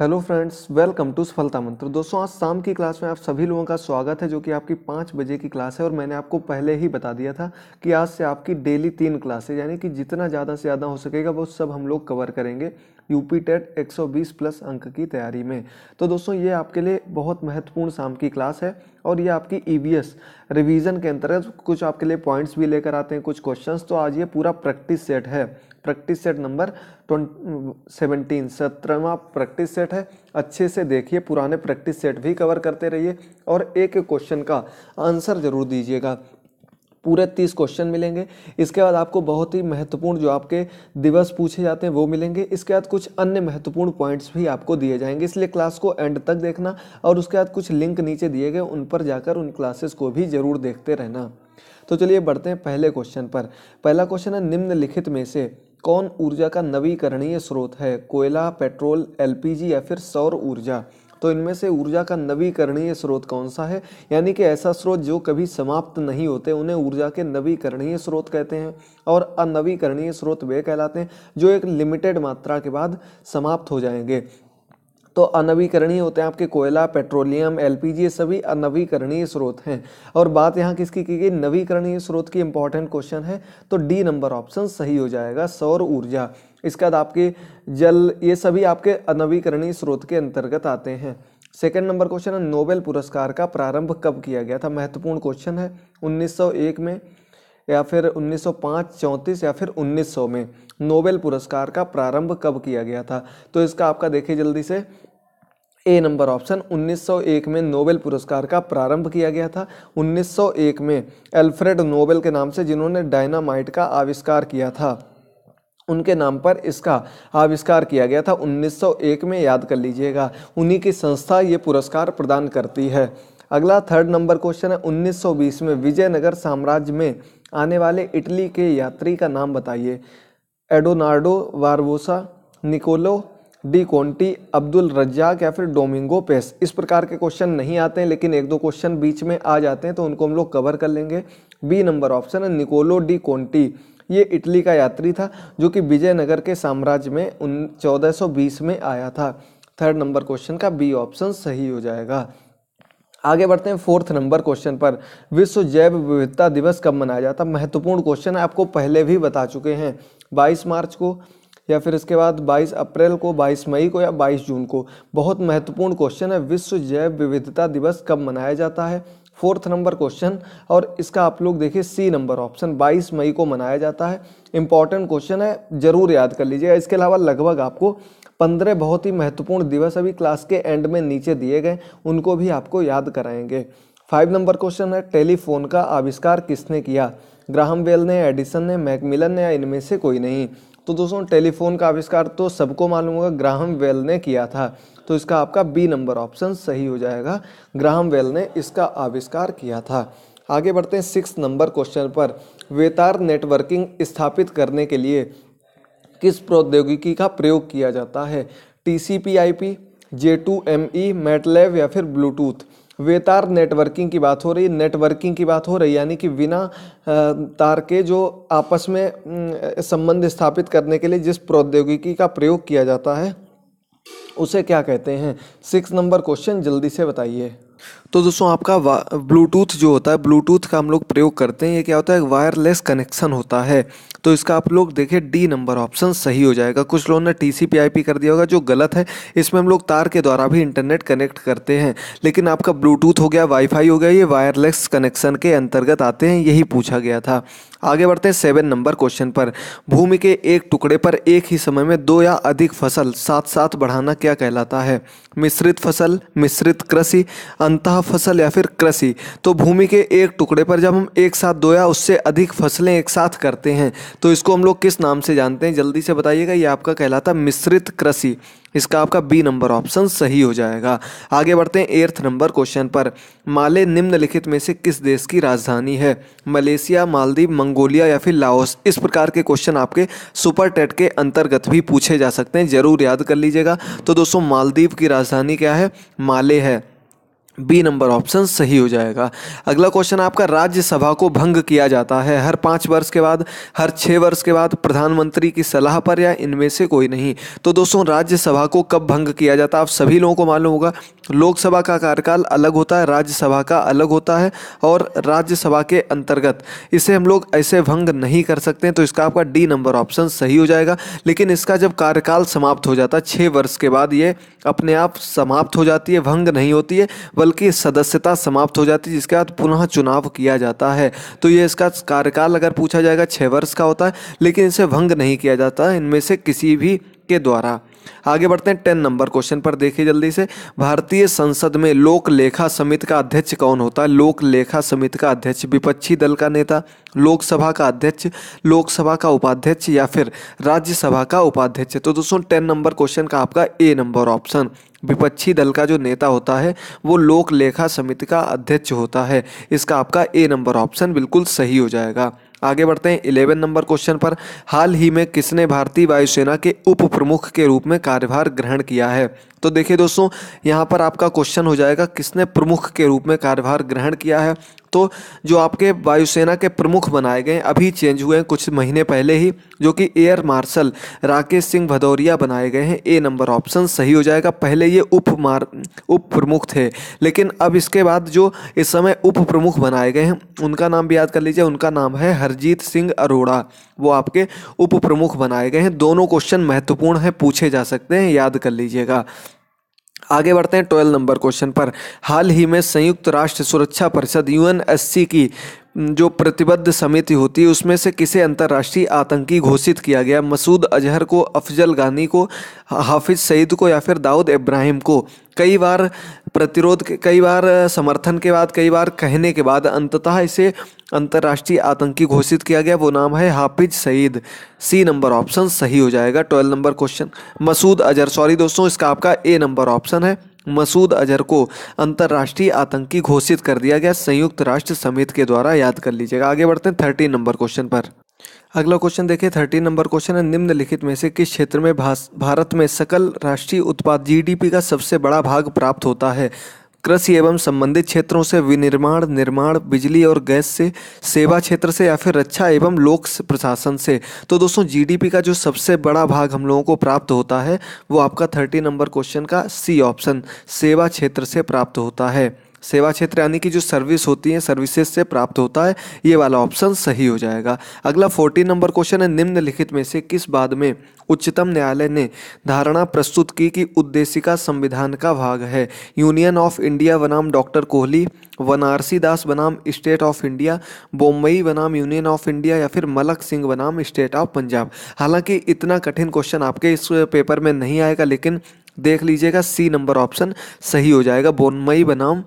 hello friends welcome to सफलता मंत्र दोस्तों आज शाम की क्लास में आप सभी लोगों का स्वागत है जो कि आपकी पाँच बजे की क्लास है और मैंने आपको पहले ही बता दिया था कि आज से आपकी डेली तीन क्लासेज यानी कि जितना ज़्यादा से ज़्यादा हो सकेगा वो सब हम लोग कवर करेंगे यूपी टेट एक प्लस अंक की तैयारी में तो दोस्तों ये आपके लिए बहुत महत्वपूर्ण शाम की क्लास है और ये आपकी ई e रिवीजन के अंतर्गत कुछ आपके लिए पॉइंट्स भी लेकर आते हैं कुछ क्वेश्चंस तो आज ये पूरा प्रैक्टिस सेट है प्रैक्टिस सेट नंबर सेवनटीन सत्रहवा प्रैक्टिस सेट है अच्छे से देखिए पुराने प्रैक्टिस सेट भी कवर करते रहिए और एक क्वेश्चन का आंसर जरूर दीजिएगा पूरे तीस क्वेश्चन मिलेंगे इसके बाद आपको बहुत ही महत्वपूर्ण जो आपके दिवस पूछे जाते हैं वो मिलेंगे इसके बाद कुछ अन्य महत्वपूर्ण पॉइंट्स भी आपको दिए जाएंगे इसलिए क्लास को एंड तक देखना और उसके बाद कुछ लिंक नीचे दिए गए उन पर जाकर उन क्लासेस को भी ज़रूर देखते रहना तो चलिए बढ़ते हैं पहले क्वेश्चन पर पहला क्वेश्चन है निम्नलिखित में से कौन ऊर्जा का नवीकरणीय स्रोत है कोयला पेट्रोल एलपीजी या फिर सौर ऊर्जा तो इनमें से ऊर्जा का नवीकरणीय स्रोत कौन सा है यानी कि ऐसा स्रोत जो कभी समाप्त नहीं होते उन्हें ऊर्जा के नवीकरणीय स्रोत कहते हैं और अनवीकरणीय स्रोत वे कहलाते हैं जो एक लिमिटेड मात्रा के बाद समाप्त हो जाएंगे तो अनवीकरणीय होते हैं आपके कोयला पेट्रोलियम एल ये सभी अनवीकरणीय स्रोत हैं और बात यहाँ किसकी की गई नवीकरणीय स्रोत की इंपॉर्टेंट क्वेश्चन है तो डी नंबर ऑप्शन सही हो जाएगा सौर ऊर्जा इसके बाद आपके जल ये सभी आपके अनवीकरणीय स्रोत के अंतर्गत आते हैं सेकेंड नंबर क्वेश्चन है नोबेल पुरस्कार का प्रारंभ कब किया गया था महत्वपूर्ण क्वेश्चन है 1901 में या फिर 1905 34 या फिर 1900 में नोबेल पुरस्कार का प्रारंभ कब किया गया था तो इसका आपका देखिए जल्दी से ए नंबर ऑप्शन 1901 में नोबेल पुरस्कार का प्रारंभ किया गया था 1901 में एल्फ्रेड नोबेल के नाम से जिन्होंने डायनामाइट का आविष्कार किया था उनके नाम पर इसका आविष्कार किया गया था 1901 में याद कर लीजिएगा उन्हीं की संस्था ये पुरस्कार प्रदान करती है अगला थर्ड नंबर क्वेश्चन है 1920 में विजयनगर साम्राज्य में आने वाले इटली के यात्री का नाम बताइए एडोनार्डो Barbosa Niccolo de Conti Abdul Razzaq या फिर डोमिंगो पेस इस प्रकार के क्वेश्चन नहीं आते हैं लेकिन एक दो क्वेश्चन बीच में आ जाते हैं तो उनको हम लोग कवर कर लेंगे बी नंबर ऑप्शन है निकोलो डी कोंटी ये इटली का यात्री था जो कि विजयनगर के साम्राज्य में उन चौदह में आया था थर्ड नंबर क्वेश्चन का बी ऑप्शन सही हो जाएगा आगे बढ़ते हैं फोर्थ नंबर क्वेश्चन पर विश्व जैव विविधता दिवस कब मनाया जाता महत्वपूर्ण क्वेश्चन आपको पहले भी बता चुके हैं 22 मार्च को या फिर इसके बाद 22 अप्रैल को 22 मई को या 22 जून को बहुत महत्वपूर्ण क्वेश्चन है विश्व जैव विविधता दिवस कब मनाया जाता है फोर्थ नंबर क्वेश्चन और इसका आप लोग देखिए सी नंबर ऑप्शन 22 मई को मनाया जाता है इंपॉर्टेंट क्वेश्चन है जरूर याद कर लीजिएगा इसके अलावा लगभग आपको पंद्रह बहुत ही महत्वपूर्ण दिवस अभी क्लास के एंड में नीचे दिए गए उनको भी आपको याद कराएंगे फाइव नंबर क्वेश्चन है टेलीफोन का आविष्कार किसने किया ग्राहम वेल ने एडिसन ने मैकमिलन ने या इनमें से कोई नहीं तो दोस्तों टेलीफोन का आविष्कार तो सबको मालूम होगा ग्राहम वेल ने किया था तो इसका आपका बी नंबर ऑप्शन सही हो जाएगा ग्राहम वेल ने इसका आविष्कार किया था आगे बढ़ते हैं सिक्स नंबर क्वेश्चन पर वेतार नेटवर्किंग स्थापित करने के लिए किस प्रौद्योगिकी का प्रयोग किया जाता है T C P I P J two M E मेटलैव या फिर ब्लूटूथ वेतार नेटवर्किंग की बात हो रही है नेटवर्किंग की बात हो रही है यानी कि बिना तार के जो आपस में संबंध स्थापित करने के लिए जिस प्रौद्योगिकी का प्रयोग किया जाता है उसे क्या कहते हैं सिक्स नंबर क्वेश्चन जल्दी से बताइए तो दोस्तों आपका ब्लूटूथ जो होता है ब्लूटूथ का हम लोग प्रयोग करते हैं ये क्या होता है वायरलेस कनेक्शन होता है तो इसका आप लोग देखें डी नंबर ऑप्शन सही हो जाएगा कुछ लोगों ने T C P I P कर दिया होगा जो गलत है इसमें हम लोग तार के द्वारा भी इंटरनेट कनेक्ट करते हैं लेकिन आपका ब्लूटूथ हो गया वाईफाई हो गया ये वायरलेस कनेक्शन के अंतर्गत आते हैं यही पूछा गया था आगे बढ़ते हैं सेवन नंबर क्वेश्चन पर भूमि के एक टुकड़े पर एक ही समय में दो या अधिक फसल साथ साथ बढ़ाना क्या कहलाता है मिश्रित फसल मिश्रित कृषि अंतः फसल या फिर कृषि तो भूमि के एक टुकड़े पर जब हम एक साथ दो या उससे अधिक फसलें एक साथ करते हैं तो इसको हम लोग किस नाम से जानते हैं जल्दी से बताइएगा ये आपका कहलाता है मिश्रित कृषि इसका आपका बी नंबर ऑप्शन सही हो जाएगा आगे बढ़ते हैं एर्थ नंबर क्वेश्चन पर माले निम्नलिखित में से किस देश की राजधानी है मलेशिया मालदीव मंगोलिया या फिर लाओस इस प्रकार के क्वेश्चन आपके सुपर टेट के अंतर्गत भी पूछे जा सकते हैं जरूर याद कर लीजिएगा तो दोस्तों मालदीव की राजधानी क्या है माले है बी नंबर ऑप्शन सही हो जाएगा अगला क्वेश्चन आपका राज्यसभा को भंग किया जाता है हर पाँच वर्ष के बाद हर छः वर्ष के बाद प्रधानमंत्री की सलाह पर या इनमें से कोई नहीं तो दोस्तों राज्यसभा को कब भंग किया जाता है आप सभी लोगों को मालूम होगा लोकसभा का कार्यकाल अलग होता है राज्यसभा का अलग होता है और राज्यसभा के अंतर्गत इसे हम लोग ऐसे भंग नहीं कर सकते तो इसका आपका डी नंबर ऑप्शन सही हो जाएगा लेकिन इसका जब कार्यकाल समाप्त हो जाता है छः वर्ष के बाद ये अपने आप समाप्त हो जाती है भंग नहीं होती है मंत्रिमंडल की सदस्यता समाप्त हो जाती है जिसके बाद पुनः चुनाव किया जाता है तो ये इसका कार्यकाल अगर पूछा जाएगा छः वर्ष का होता है लेकिन इसे भंग नहीं किया जाता इनमें से किसी भी के द्वारा आगे बढ़ते हैं टेन नंबर क्वेश्चन पर देखिए जल्दी से भारतीय संसद में लोक लेखा समिति का अध्यक्ष कौन होता है लोक लेखा समिति का अध्यक्ष विपक्षी दल का नेता लोकसभा का अध्यक्ष लोकसभा का उपाध्यक्ष या फिर राज्यसभा का उपाध्यक्ष तो दोस्तों टेन नंबर क्वेश्चन का आपका ए नंबर ऑप्शन विपक्षी दल का जो नेता होता है वो लोक लेखा समिति का अध्यक्ष होता है इसका आपका ए नंबर ऑप्शन बिल्कुल सही हो जाएगा आगे बढ़ते हैं इलेवन नंबर क्वेश्चन पर हाल ही में किसने भारतीय वायुसेना के उप प्रमुख के रूप में कार्यभार ग्रहण किया है तो देखिए दोस्तों यहाँ पर आपका क्वेश्चन हो जाएगा किसने प्रमुख के रूप में कार्यभार ग्रहण किया है तो जो आपके वायुसेना के प्रमुख बनाए गए अभी चेंज हुए हैं कुछ महीने पहले ही जो कि एयर मार्शल राकेश सिंह भदौरिया बनाए गए हैं ए नंबर ऑप्शन सही हो जाएगा पहले ये उप मार उप प्रमुख थे लेकिन अब इसके बाद जो इस समय उप प्रमुख बनाए गए हैं उनका नाम भी याद कर लीजिए उनका नाम है हरजीत सिंह अरोड़ा वो आपके उप प्रमुख बनाए गए हैं दोनों क्वेश्चन महत्वपूर्ण हैं पूछे जा सकते हैं याद कर लीजिएगा आगे बढ़ते हैं ट्वेल्व नंबर क्वेश्चन पर हाल ही में संयुक्त राष्ट्र सुरक्षा परिषद यूएनएससी की जो प्रतिबद्ध समिति होती है उसमें से किसे अंतर्राष्ट्रीय आतंकी घोषित किया गया मसूद अजहर को अफजल गानी को हाफिज सईद को या फिर दाऊद इब्राहिम को कई बार प्रतिरोध कई बार समर्थन के बाद कई बार कहने के बाद अंततः इसे अंतर्राष्ट्रीय आतंकी घोषित किया गया वो नाम है Hafiz Saeed C number option सही हो जाएगा twelve number question Masood Azhar sorry दोस्तों इसका आपका ए नंबर ऑप्शन है मसूद अजहर को अंतर्राष्ट्रीय आतंकी घोषित कर दिया गया संयुक्त राष्ट्र समिति के द्वारा याद कर लीजिएगा आगे बढ़ते हैं थर्टीन नंबर क्वेश्चन पर अगला क्वेश्चन देखिए थर्टीन नंबर क्वेश्चन है निम्नलिखित में से किस क्षेत्र में भारत में सकल राष्ट्रीय उत्पाद जीडीपी का सबसे बड़ा भाग प्राप्त होता है कृषि एवं संबंधित क्षेत्रों से विनिर्माण निर्माण बिजली और गैस से सेवा क्षेत्र से या फिर रक्षा एवं लोक प्रशासन से तो दोस्तों जीडीपी का जो सबसे बड़ा भाग हम लोगों को प्राप्त होता है वो आपका थर्टी नंबर क्वेश्चन का सी ऑप्शन सेवा क्षेत्र से प्राप्त होता है सेवा क्षेत्र यानी कि जो सर्विस होती है सर्विसेज से प्राप्त होता है ये वाला ऑप्शन सही हो जाएगा अगला फोर्टीन नंबर क्वेश्चन है निम्नलिखित में से किस बाद में उच्चतम न्यायालय ने धारणा प्रस्तुत की कि उद्देशिका संविधान का भाग है यूनियन ऑफ इंडिया बनाम डॉक्टर कोहली वनारसी दास बनाम स्टेट ऑफ इंडिया बोम्बई बनाम यूनियन ऑफ इंडिया या फिर मलक सिंह बनाम स्टेट ऑफ पंजाब हालांकि इतना कठिन क्वेश्चन आपके इस पेपर में नहीं आएगा लेकिन देख लीजिएगा सी नंबर ऑप्शन सही हो जाएगा बोनमई बनाम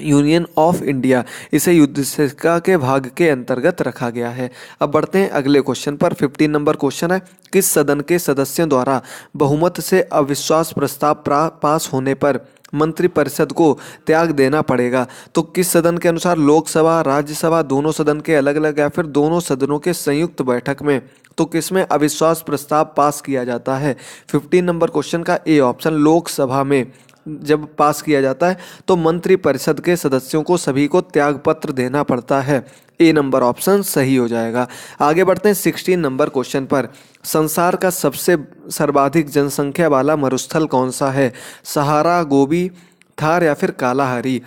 यूनियन ऑफ इंडिया इसे युद्ध शिक्षा के भाग के अंतर्गत रखा गया है अब बढ़ते हैं अगले क्वेश्चन पर फिफ्टीन नंबर क्वेश्चन है किस सदन के सदस्यों द्वारा बहुमत से अविश्वास प्रस्ताव पास होने पर मंत्रिपरिषद को त्याग देना पड़ेगा तो किस सदन के अनुसार लोकसभा राज्यसभा दोनों सदन के अलग अलग या फिर दोनों सदनों के संयुक्त बैठक में तो किसमें अविश्वास प्रस्ताव पास किया जाता है फिफ्टीन नंबर क्वेश्चन का ए ऑप्शन लोकसभा में जब पास किया जाता है तो मंत्रिपरिषद के सदस्यों को सभी को त्याग पत्र देना पड़ता है ए नंबर ऑप्शन सही हो जाएगा आगे बढ़ते हैं सिक्सटीन नंबर क्वेश्चन पर संसार का सबसे सर्वाधिक जनसंख्या वाला मरुस्थल कौन सा है सहारा गोबी थार या फिर कालाहारी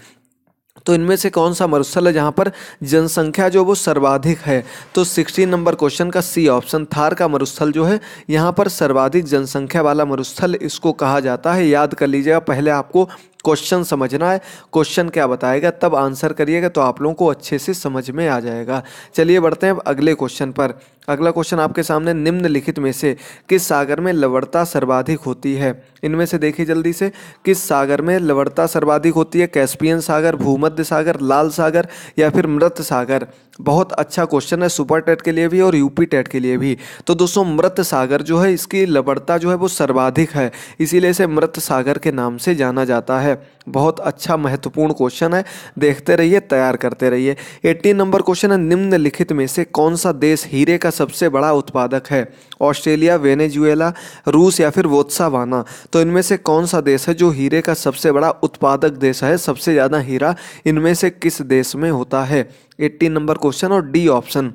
तो इनमें से कौन सा मरुस्थल है जहाँ पर जनसंख्या जो वो सर्वाधिक है तो सिक्सटीन नंबर क्वेश्चन का सी ऑप्शन थार का मरुस्थल जो है यहाँ पर सर्वाधिक जनसंख्या वाला मरुस्थल इसको कहा जाता है याद कर लीजिएगा पहले आपको क्वेश्चन समझना है क्वेश्चन क्या बताएगा तब आंसर करिएगा तो आप लोगों को अच्छे से समझ में आ जाएगा चलिए बढ़ते हैं अब अगले क्वेश्चन पर अगला क्वेश्चन आपके सामने निम्नलिखित में से किस सागर में लवणता सर्वाधिक होती है इनमें से देखिए जल्दी से किस सागर में लवणता सर्वाधिक होती है कैस्पियन सागर भूमध्य सागर लाल सागर या फिर मृत सागर बहुत अच्छा क्वेश्चन है सुपर टेट के लिए भी और यूपी टेट के लिए भी तो दोस्तों मृत सागर जो है इसकी लवणता जो है वो सर्वाधिक है इसीलिए इसे मृत सागर के नाम से जाना जाता है बहुत अच्छा महत्वपूर्ण क्वेश्चन है देखते रहिए तैयार करते रहिए एट्टीन नंबर क्वेश्चन है निम्नलिखित में से कौन सा देश हीरे का सबसे बड़ा उत्पादक है ऑस्ट्रेलिया वेनेजुएला रूस या फिर वोत्सावाना तो इनमें से कौन सा देश है जो हीरे का सबसे बड़ा उत्पादक देश है सबसे ज़्यादा हीरा इनमें से किस देश में होता है एट्टीन नंबर क्वेश्चन और डी ऑप्शन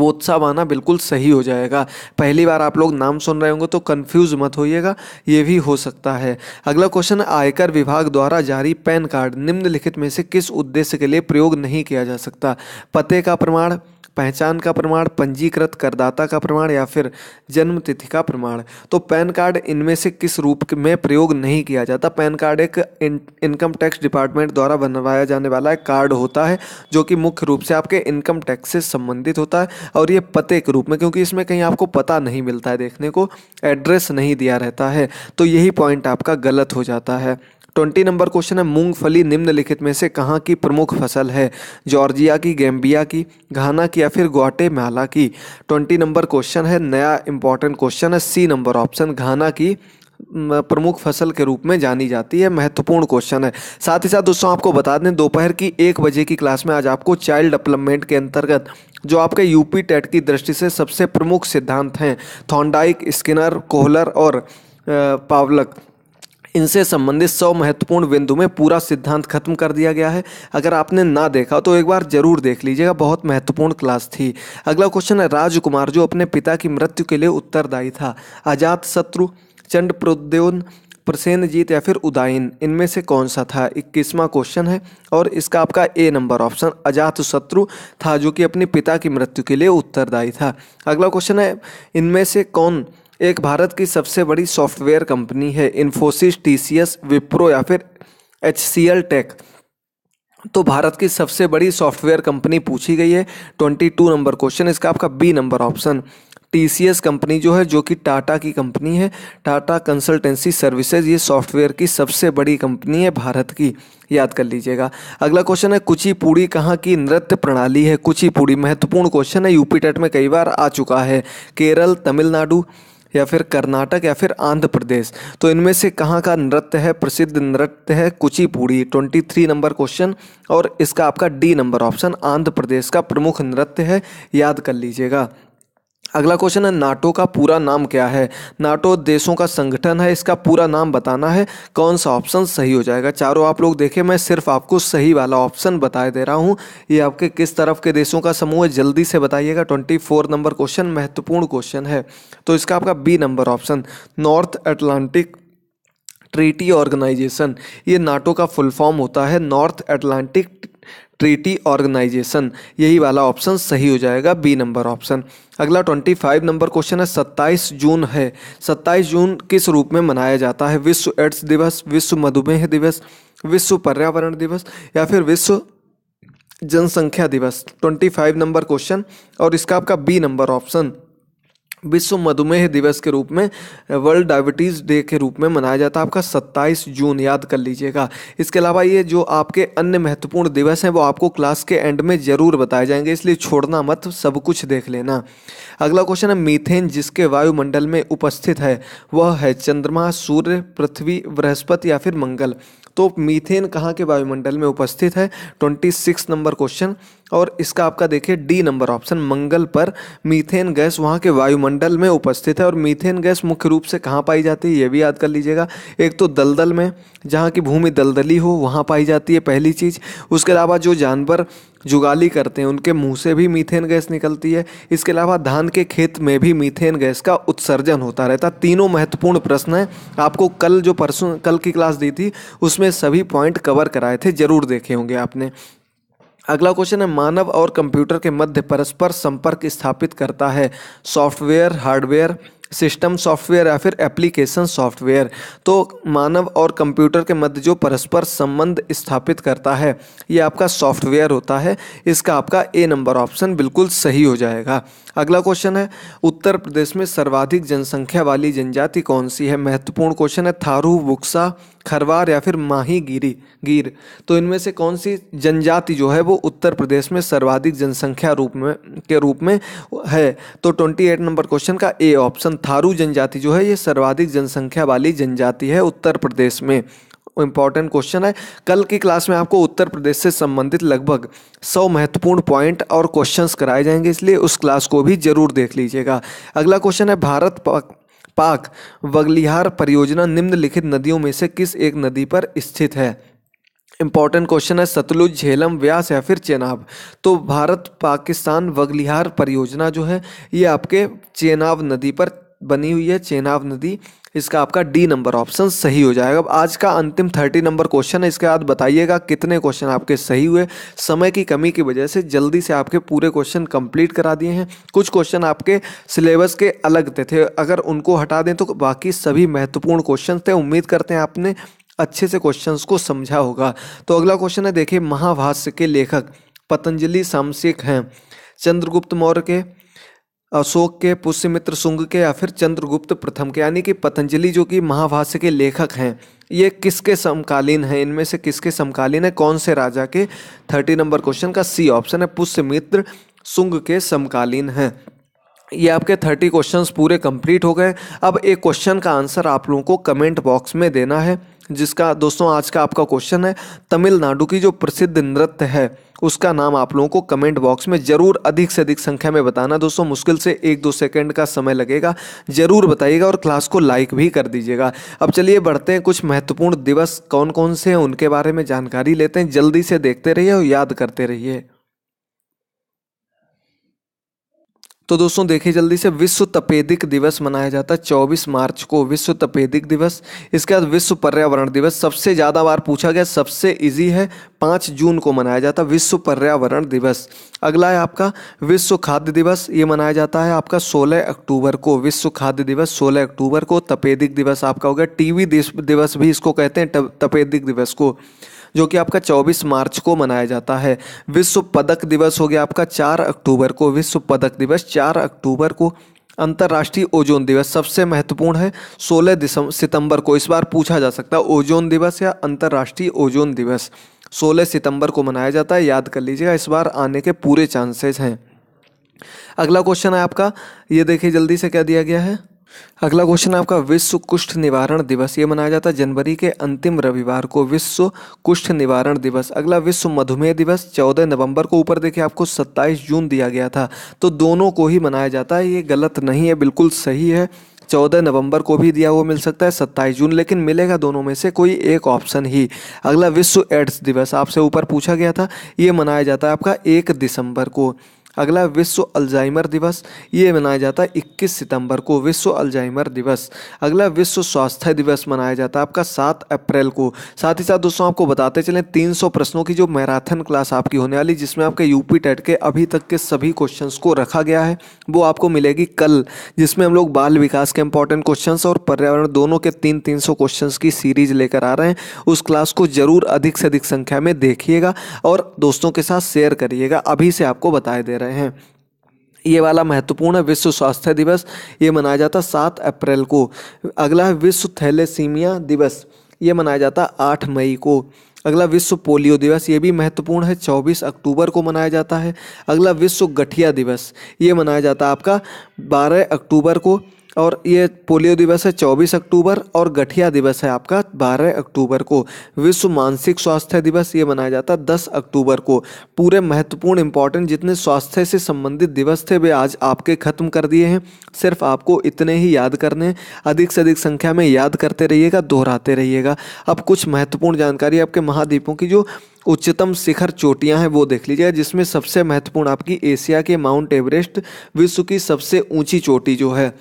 वोत्सावाना बिल्कुल सही हो जाएगा पहली बार आप लोग नाम सुन रहे होंगे तो कंफ्यूज मत होइएगा ये भी हो सकता है अगला क्वेश्चन आयकर विभाग द्वारा जारी पैन कार्ड निम्नलिखित में से किस उद्देश्य के लिए प्रयोग नहीं किया जा सकता पते का प्रमाण पहचान का प्रमाण पंजीकृत करदाता का प्रमाण या फिर जन्म तिथि का प्रमाण तो पैन कार्ड इनमें से किस रूप में प्रयोग नहीं किया जाता पैन कार्ड एक इनकम टैक्स डिपार्टमेंट द्वारा बनवाया जाने वाला एक कार्ड होता है जो कि मुख्य रूप से आपके इनकम टैक्स से संबंधित होता है और ये पते के रूप में क्योंकि इसमें कहीं आपको पता नहीं मिलता है देखने को एड्रेस नहीं दिया रहता है तो यही पॉइंट आपका गलत हो जाता है ट्वेंटी नंबर क्वेश्चन है मूंगफली निम्नलिखित में से कहाँ की प्रमुख फसल है जॉर्जिया की गैम्बिया की घाना की या फिर ग्वाटे माला की ट्वेंटी नंबर क्वेश्चन है नया इंपॉर्टेंट क्वेश्चन है सी नंबर ऑप्शन घाना की प्रमुख फसल के रूप में जानी जाती है महत्वपूर्ण क्वेश्चन है साथ ही साथ दोस्तों आपको बता दें दोपहर की एक बजे की क्लास में आज आपको चाइल्ड डेवलपमेंट के अंतर्गत जो आपके यूपी टेट की दृष्टि से सबसे प्रमुख सिद्धांत हैं थॉन्डाइक स्किनर कोहलर और पावलक इनसे संबंधित सौ महत्वपूर्ण बिंदु में पूरा सिद्धांत खत्म कर दिया गया है अगर आपने ना देखा तो एक बार जरूर देख लीजिएगा बहुत महत्वपूर्ण क्लास थी अगला क्वेश्चन है राजकुमार जो अपने पिता की मृत्यु के लिए उत्तरदायी था अजात शत्रु चंड प्रोद्योन जीत या फिर उदायन इनमें से कौन सा था इक्कीसवां क्वेश्चन है और इसका आपका ए नंबर ऑप्शन अजात शत्रु था जो कि अपने पिता की मृत्यु के लिए उत्तरदायी था अगला क्वेश्चन है इनमें से कौन एक भारत की सबसे बड़ी सॉफ्टवेयर कंपनी है इन्फोसिस टीसीएस विप्रो या फिर एच सी एल टेक तो भारत की सबसे बड़ी सॉफ्टवेयर कंपनी पूछी गई है ट्वेंटी टू नंबर क्वेश्चन इसका आपका B number option T C S company जो है जो कि टाटा की कंपनी है टाटा कंसल्टेंसी सर्विसेज ये सॉफ्टवेयर की सबसे बड़ी कंपनी है भारत की याद कर लीजिएगा अगला क्वेश्चन है कुचिपुड़ी कहाँ की नृत्य प्रणाली है कुचिपुड़ी महत्वपूर्ण क्वेश्चन है यूपी टेट में कई बार आ चुका है केरल तमिलनाडु या फिर कर्नाटक या फिर आंध्र प्रदेश तो इनमें से कहाँ का नृत्य है प्रसिद्ध नृत्य है Kuchipudi twenty three number question और इसका आपका D number option Andhra Pradesh का प्रमुख नृत्य है याद कर लीजिएगा अगला क्वेश्चन है नाटो का पूरा नाम क्या है नाटो देशों का संगठन है इसका पूरा नाम बताना है कौन सा ऑप्शन सही हो जाएगा चारों आप लोग देखें मैं सिर्फ आपको सही वाला ऑप्शन बताए दे रहा हूँ ये आपके किस तरफ के देशों का समूह है जल्दी से बताइएगा ट्वेंटी फोर नंबर क्वेश्चन महत्वपूर्ण क्वेश्चन है तो इसका आपका B number option North Atlantic Treaty Organization ये नाटो का फुल फॉर्म होता है नॉर्थ अटलांटिक ट्रीटी ऑर्गेनाइजेशन यही वाला ऑप्शन सही हो जाएगा बी नंबर ऑप्शन अगला ट्वेंटी फाइव नंबर क्वेश्चन है सत्ताईस जून है सत्ताईस जून किस रूप में मनाया जाता है विश्व एड्स दिवस विश्व मधुमेह दिवस विश्व पर्यावरण दिवस या फिर विश्व जनसंख्या दिवस ट्वेंटी फाइव नंबर क्वेश्चन और इसका आपका बी नंबर ऑप्शन विश्व मधुमेह दिवस के रूप में वर्ल्ड डायबिटीज़ डे के रूप में मनाया जाता है आपका 27 जून याद कर लीजिएगा इसके अलावा ये जो आपके अन्य महत्वपूर्ण दिवस हैं वो आपको क्लास के एंड में ज़रूर बताए जाएंगे इसलिए छोड़ना मत सब कुछ देख लेना अगला क्वेश्चन है मीथेन जिसके वायुमंडल में उपस्थित है वह है चंद्रमा सूर्य पृथ्वी बृहस्पति या फिर मंगल तो मीथेन कहाँ के वायुमंडल में उपस्थित है ट्वेंटी सिक्स नंबर क्वेश्चन और इसका आपका देखिए डी नंबर ऑप्शन मंगल पर मीथेन गैस वहाँ के वायुमंडल में उपस्थित है और मीथेन गैस मुख्य रूप से कहाँ पाई जाती है ये भी याद कर लीजिएगा एक तो दलदल में जहाँ की भूमि दलदली हो वहाँ पाई जाती है पहली चीज़ उसके अलावा जो जानवर जुगाली करते हैं उनके मुंह से भी मीथेन गैस निकलती है इसके अलावा धान के खेत में भी मीथेन गैस का उत्सर्जन होता रहता तीनों महत्वपूर्ण प्रश्न हैं आपको कल जो परसों कल की क्लास दी थी उसमें में सभी पॉइंट कवर कराए थे जरूर देखे होंगे आपने अगला क्वेश्चन है मानव और कंप्यूटर के मध्य परस्पर संपर्क स्थापित करता है सॉफ्टवेयर हार्डवेयर सिस्टम सॉफ्टवेयर या फिर एप्लीकेशन सॉफ्टवेयर तो मानव और कंप्यूटर के मध्य जो परस्पर संबंध स्थापित करता है ये आपका सॉफ्टवेयर होता है इसका आपका ए नंबर ऑप्शन बिल्कुल सही हो जाएगा अगला क्वेश्चन है उत्तर प्रदेश में सर्वाधिक जनसंख्या वाली जनजाति कौन सी है महत्वपूर्ण क्वेश्चन है थारू बुक्सा खरवार या फिर माही गिरी गिर तो इनमें से कौन सी जनजाति जो है वो उत्तर प्रदेश में सर्वाधिक जनसंख्या रूप में के रूप में है तो ट्वेंटी एट नंबर क्वेश्चन का ए ऑप्शन थारू जनजाति जो है ये सर्वाधिक जनसंख्या वाली जनजाति है उत्तर प्रदेश में इंपॉर्टेंट क्वेश्चन है कल की क्लास में आपको उत्तर प्रदेश से संबंधित लगभग सौ महत्वपूर्ण पॉइंट और क्वेश्चंस कराए जाएंगे इसलिए उस क्लास को भी जरूर देख लीजिएगा अगला क्वेश्चन है भारत पाक वगलिहार परियोजना निम्नलिखित नदियों में से किस एक नदी पर स्थित है इंपॉर्टेंट क्वेश्चन है सतलुज झेलम व्यास या फिर चेनाब तो भारत पाकिस्तान वगलिहार परियोजना जो है ये आपके चेनाब नदी पर बनी हुई है चेनाब नदी इसका आपका डी नंबर ऑप्शन सही हो जाएगा अब आज का अंतिम थर्टी नंबर क्वेश्चन है इसके बाद बताइएगा कितने क्वेश्चन आपके सही हुए समय की कमी की वजह से जल्दी से आपके पूरे क्वेश्चन कंप्लीट करा दिए हैं कुछ क्वेश्चन आपके सिलेबस के अलग थे, थे अगर उनको हटा दें तो बाकी सभी महत्वपूर्ण क्वेश्चन थे उम्मीद करते हैं आपने अच्छे से क्वेश्चन को समझा होगा तो अगला क्वेश्चन है देखिए महाभाष्य के लेखक पतंजलि सामसिक हैं चंद्रगुप्त मौर्य के अशोक के पुष्यमित्र शुंग के या फिर चंद्रगुप्त प्रथम के यानी कि पतंजलि जो कि महाभाष्य के लेखक हैं ये किसके समकालीन हैं इनमें से किसके समकालीन है कौन से राजा के थर्टी नंबर क्वेश्चन का सी ऑप्शन है पुष्यमित्र शुंग के समकालीन हैं ये आपके थर्टी क्वेश्चंस पूरे कंप्लीट हो गए अब एक क्वेश्चन का आंसर आप लोगों को कमेंट बॉक्स में देना है जिसका दोस्तों आज का आपका क्वेश्चन है तमिलनाडु की जो प्रसिद्ध नृत्य है उसका नाम आप लोगों को कमेंट बॉक्स में ज़रूर अधिक से अधिक संख्या में बताना दोस्तों मुश्किल से एक दो सेकेंड का समय लगेगा ज़रूर बताइएगा और क्लास को लाइक भी कर दीजिएगा अब चलिए बढ़ते हैं कुछ महत्वपूर्ण दिवस कौन कौन से हैं उनके बारे में जानकारी लेते हैं जल्दी से देखते रहिए और याद करते रहिए तो दोस्तों देखिए जल्दी से विश्व तपेदिक दिवस मनाया जाता है चौबीस मार्च को विश्व तपेदिक दिवस इसके बाद विश्व पर्यावरण दिवस सबसे ज़्यादा बार पूछा गया सबसे इजी है पाँच जून को मनाया जाता है विश्व पर्यावरण दिवस अगला है आपका विश्व खाद्य दिवस ये मनाया जाता है आपका 16 अक्टूबर को विश्व खाद्य दिवस 16 अक्टूबर को तपेदिक दिवस आपका हो गया टी दिवस भी इसको कहते हैं तपेदिक दिवस को जो कि आपका 24 मार्च को मनाया जाता है विश्व पदक दिवस हो गया आपका 4 अक्टूबर को विश्व पदक दिवस 4 अक्टूबर को अंतर्राष्ट्रीय ओजोन दिवस सबसे महत्वपूर्ण है 16 दिसंबर सितंबर को इस बार पूछा जा सकता है ओजोन दिवस या अंतर्राष्ट्रीय ओजोन दिवस 16 सितंबर को मनाया जाता है याद कर लीजिएगा इस बार आने के पूरे चांसेस हैं अगला क्वेश्चन है आपका ये देखिए जल्दी से क्या दिया गया है अगला क्वेश्चन आपका विश्व कुष्ठ निवारण दिवस ये मनाया जाता है जनवरी के अंतिम रविवार को विश्व कुष्ठ निवारण दिवस अगला विश्व मधुमेह दिवस 14 नवंबर को ऊपर देखिए आपको 27 जून दिया गया था तो दोनों को ही मनाया जाता है ये गलत नहीं है बिल्कुल सही है चौदह नवंबर को भी दिया हुआ मिल सकता है सत्ताईस जून लेकिन मिलेगा दोनों में से कोई एक ऑप्शन ही अगला विश्व एड्स दिवस आपसे ऊपर पूछा गया था ये मनाया जाता है आपका एक दिसंबर को अगला विश्व अल्जाइमर दिवस ये मनाया जाता है इक्कीस सितंबर को विश्व अल्जाइमर दिवस अगला विश्व स्वास्थ्य दिवस मनाया जाता है आपका सात अप्रैल को साथ ही साथ दोस्तों आपको बताते चलें सौ प्रश्नों की जो मैराथन क्लास आपकी होने वाली जिसमें आपके यूपी टेट के अभी तक के सभी क्वेश्चंस को रखा गया है वो आपको मिलेगी कल जिसमें हम लोग बाल विकास के इंपॉर्टेंट क्वेश्चन और पर्यावरण दोनों के तीन तीन सौ की सीरीज लेकर आ रहे हैं उस क्लास को जरूर अधिक से अधिक संख्या में देखिएगा और दोस्तों के साथ शेयर करिएगा अभी से आपको बताए दे रहे हैं ये वाला महत्वपूर्ण है विश्व स्वास्थ्य दिवस ये मनाया जाता सात अप्रैल को अगला है विश्व थैलेसीमिया दिवस ये मनाया जाता आठ मई को अगला विश्व पोलियो दिवस ये भी महत्वपूर्ण है चौबीस अक्टूबर को मनाया जाता है अगला विश्व गठिया दिवस ये मनाया जाता है आपका बारह अक्टूबर को और ये पोलियो दिवस है चौबीस अक्टूबर और गठिया दिवस है आपका बारह अक्टूबर को विश्व मानसिक स्वास्थ्य दिवस ये मनाया जाता है दस अक्टूबर को पूरे महत्वपूर्ण इंपॉर्टेंट जितने स्वास्थ्य से संबंधित दिवस थे वे आज आपके ख़त्म कर दिए हैं सिर्फ आपको इतने ही याद करने अधिक से अधिक संख्या में याद करते रहिएगा दोहराते रहिएगा अब कुछ महत्वपूर्ण जानकारी आपके महाद्वीपों की जो उच्चतम शिखर चोटियां हैं वो देख लीजिएगा जिसमें सबसे महत्वपूर्ण आपकी एशिया के माउंट एवरेस्ट विश्व की सबसे ऊंची चोटी जो है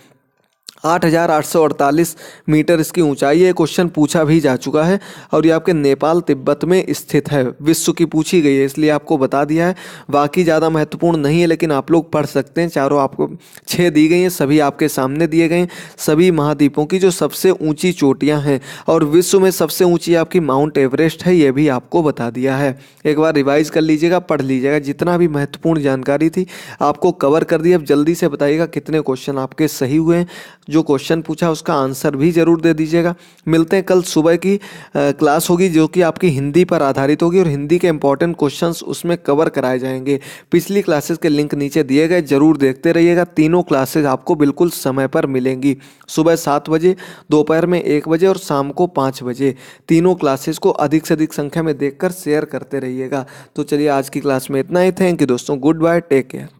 8,848 मीटर इसकी ऊंचाई है क्वेश्चन पूछा भी जा चुका है और ये आपके नेपाल तिब्बत में स्थित है विश्व की पूछी गई है इसलिए आपको बता दिया है बाकी ज़्यादा महत्वपूर्ण नहीं है लेकिन आप लोग पढ़ सकते हैं चारों आपको छः दी गई हैं सभी आपके सामने दिए गए सभी महाद्वीपों की जो सबसे ऊँची चोटियाँ हैं और विश्व में सबसे ऊँची आपकी माउंट एवरेस्ट है ये भी आपको बता दिया है एक बार रिवाइज़ कर लीजिएगा पढ़ लीजिएगा जितना भी महत्वपूर्ण जानकारी थी आपको कवर कर दी अब जल्दी से बताइएगा कितने क्वेश्चन आपके सही हुए हैं जो क्वेश्चन पूछा उसका आंसर भी ज़रूर दे दीजिएगा मिलते हैं कल सुबह की क्लास होगी जो कि आपकी हिंदी पर आधारित होगी और हिंदी के इंपॉर्टेंट क्वेश्चन उसमें कवर कराए जाएंगे पिछली क्लासेस के लिंक नीचे दिए गए ज़रूर देखते रहिएगा तीनों क्लासेज आपको बिल्कुल समय पर मिलेंगी सुबह सात बजे दोपहर में एक बजे और शाम को पाँच बजे तीनों क्लासेस को अधिक से अधिक संख्या में देखकर शेयर करते रहिएगा तो चलिए आज की क्लास में इतना ही थैंक यू दोस्तों गुड बाय टेक केयर